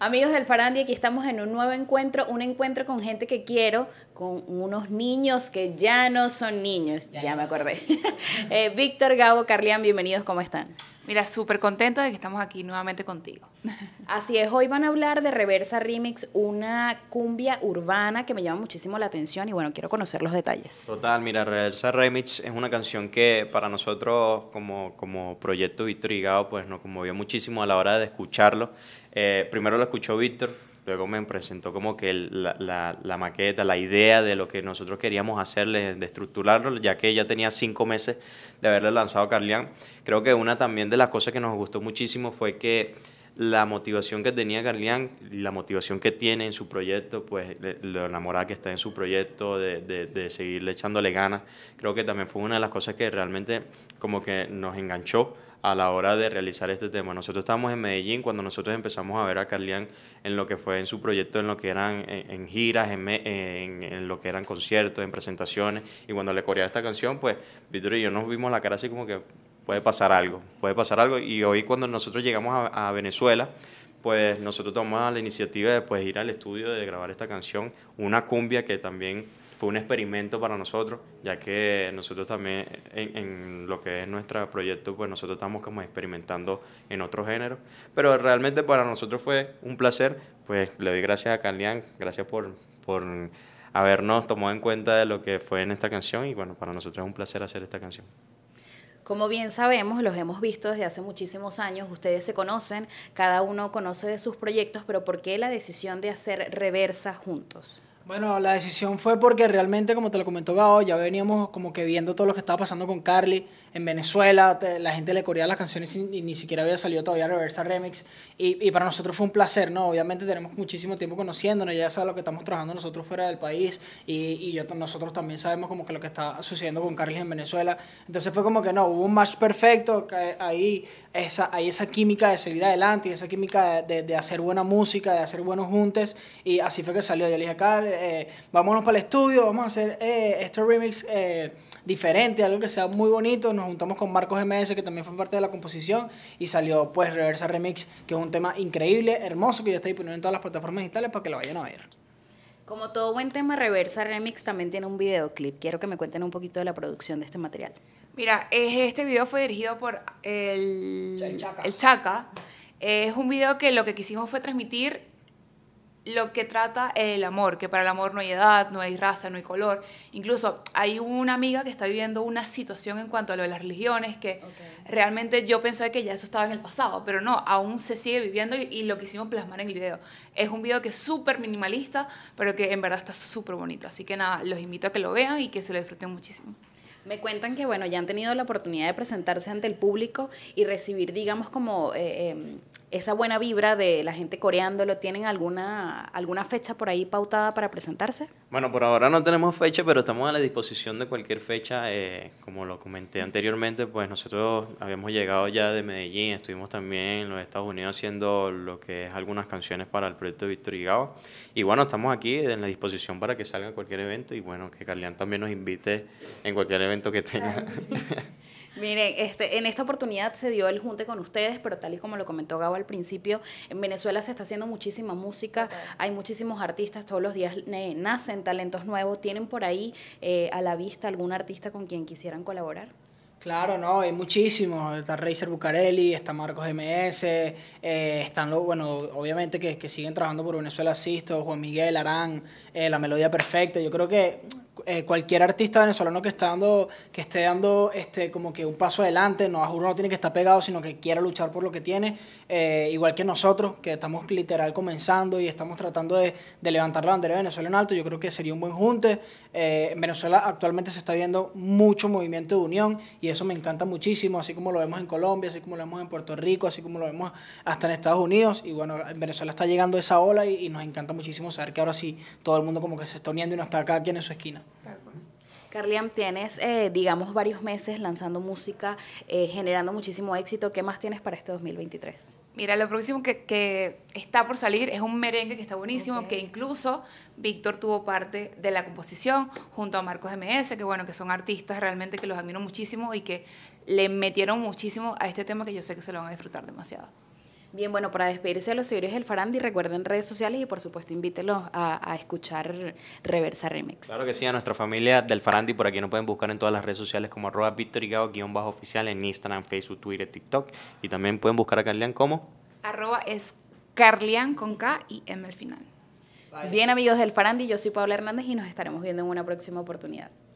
Amigos del Farandi, aquí estamos en un nuevo encuentro, un encuentro con gente que quiero, con unos niños que ya no son niños, ya, me acordé. Eh, Víctor, Gabo, Carlian, bienvenidos, ¿cómo están? Mira, súper contenta de que estamos aquí nuevamente contigo. Así es, hoy van a hablar de Reversa Remix, una cumbia urbana que me llama muchísimo la atención y bueno, quiero conocer los detalles. Total, mira, Reversa Remix es una canción que para nosotros como, como proyecto Víctor Higado pues nos conmovió muchísimo a la hora de escucharlo. Eh, primero lo escuchó Víctor, Luego me presentó como que la, maqueta, la idea de lo que nosotros queríamos hacerle, de estructurarlo, ya que ella tenía cinco meses de haberle lanzado a Carlián. Creo que una también de las cosas que nos gustó muchísimo fue que la motivación que tenía carlián la motivación que tiene en su proyecto, pues lo enamorada que está en su proyecto, de, de, seguirle echándole ganas, creo que también fue una de las cosas que realmente como que nos enganchó a la hora de realizar este tema. Nosotros estábamos en Medellín cuando nosotros empezamos a ver a Carlián en lo que fue en su proyecto, en lo que eran en, giras, en, lo que eran conciertos, en presentaciones. Y cuando le coreaba esta canción, pues Víctor y yo nos vimos la cara así como que puede pasar algo, puede pasar algo. Y hoy cuando nosotros llegamos a, Venezuela, pues nosotros tomamos la iniciativa de pues, ir al estudio de grabar esta canción, una cumbia que también fue un experimento para nosotros, ya que nosotros también en, lo que es nuestro proyecto, pues nosotros estamos como experimentando en otro género, pero realmente para nosotros fue un placer, pues le doy gracias a Calian, gracias por, por habernos tomado en cuenta de lo que fue en esta canción y bueno, para nosotros es un placer hacer esta canción. Como bien sabemos, los hemos visto desde hace muchísimos años, ustedes se conocen, cada uno conoce de sus proyectos, pero ¿por qué la decisión de hacer reversa juntos? Bueno, la decisión fue porque realmente, como te lo comentó Gao, ya veníamos como que viendo todo lo que estaba pasando con Carly en Venezuela, la gente le corría las canciones y, ni siquiera había salido todavía Reversa Remix, y, para nosotros fue un placer, ¿no? Obviamente tenemos muchísimo tiempo conociéndonos, ya sabes lo que estamos trabajando nosotros fuera del país, y, nosotros también sabemos como que lo que está sucediendo con Carly en Venezuela, entonces fue como que no, hubo un match perfecto, ahí esa, hay esa química de seguir adelante, esa química de, hacer buena música, de hacer buenos juntes, y así fue que salió, de le dije Carly, eh, vámonos para el estudio, vamos a hacer eh, este remix eh, diferente, algo que sea muy bonito. Nos juntamos con Marcos MS, que también fue parte de la composición, y salió pues Reversa Remix, que es un tema increíble, hermoso, que ya está disponible en todas las plataformas digitales para que lo vayan a ver. Como todo buen tema, Reversa Remix también tiene un videoclip. Quiero que me cuenten un poquito de la producción de este material. Mira, este video fue dirigido por el, el El Chaca. Es un video que lo que quisimos fue transmitir lo que trata el amor, que para el amor no hay edad, no hay raza, no hay color. Incluso hay una amiga que está viviendo una situación en cuanto a lo de las religiones que realmente yo pensé que ya eso estaba en el pasado, pero no, aún se sigue viviendo y, lo que hicimos plasmar en el video. Es un video que es súper minimalista, pero que en verdad está súper bonito. Así que nada, los invito a que lo vean y que se lo disfruten muchísimo. Me cuentan que, bueno, ya han tenido la oportunidad de presentarse ante el público y recibir, digamos, como eh, em, esa buena vibra de la gente coreándolo, ¿tienen alguna, alguna fecha por ahí pautada para presentarse? Bueno, por ahora no tenemos fecha, pero estamos a la disposición de cualquier fecha. Eh, como lo comenté anteriormente, pues nosotros habíamos llegado ya de Medellín, estuvimos también en los Estados Unidos haciendo lo que es algunas canciones para el proyecto Víctor Higao. Y bueno, estamos aquí en la disposición para que salga cualquier evento y bueno, que Carlián también nos invite en cualquier evento que tenga. Miren, este, en esta oportunidad se dio el junte con ustedes, pero tal y como lo comentó Gabo al principio, en Venezuela se está haciendo muchísima música, hay muchísimos artistas, todos los días nacen talentos nuevos, ¿tienen por ahí eh, a la vista algún artista con quien quisieran colaborar? Claro, no, hay muchísimos. Está Racer Bucarelli, está Marcos MS, eh, están los, bueno, obviamente que, siguen trabajando por Venezuela Sisto, Juan Miguel, Arán, eh, La Melodía Perfecta. Yo creo que eh, cualquier artista venezolano que, está dando, que esté dando este, como que un paso adelante, no, no tiene que estar pegado, sino que quiera luchar por lo que tiene, eh, igual que nosotros, que estamos literal comenzando y estamos tratando de, levantar la bandera de Venezuela en alto, yo creo que sería un buen junte. Eh, en Venezuela actualmente se está viendo mucho movimiento de unión y eso me encanta muchísimo, así como lo vemos en Colombia, así como lo vemos en Puerto Rico, así como lo vemos hasta en Estados Unidos, y bueno, en Venezuela está llegando esa ola y, nos encanta muchísimo saber que ahora sí todo el mundo como que se está uniendo y no está acá quien en su esquina. Carliam, tienes, eh, digamos, varios meses lanzando música, eh, generando muchísimo éxito. ¿Qué más tienes para este 2023? Mira, lo próximo que, está por salir es un merengue que está buenísimo, que incluso Víctor tuvo parte de la composición junto a Marcos MS, que bueno, que son artistas realmente que los admiro muchísimo y que le metieron muchísimo a este tema que yo sé que se lo van a disfrutar demasiado. Bien, bueno, para despedirse de los seguidores del Farandi, recuerden redes sociales y por supuesto invítelos a, escuchar Reversa Remix. Claro que sí, a nuestra familia del Farandi, por aquí nos pueden buscar en todas las redes sociales como arroba bajo oficial en Instagram, Facebook, Twitter, TikTok. Y también pueden buscar a Carlian como... Arroba es Carlian con K y M al final. Bien amigos del Farandi, yo soy Pablo Hernández y nos estaremos viendo en una próxima oportunidad.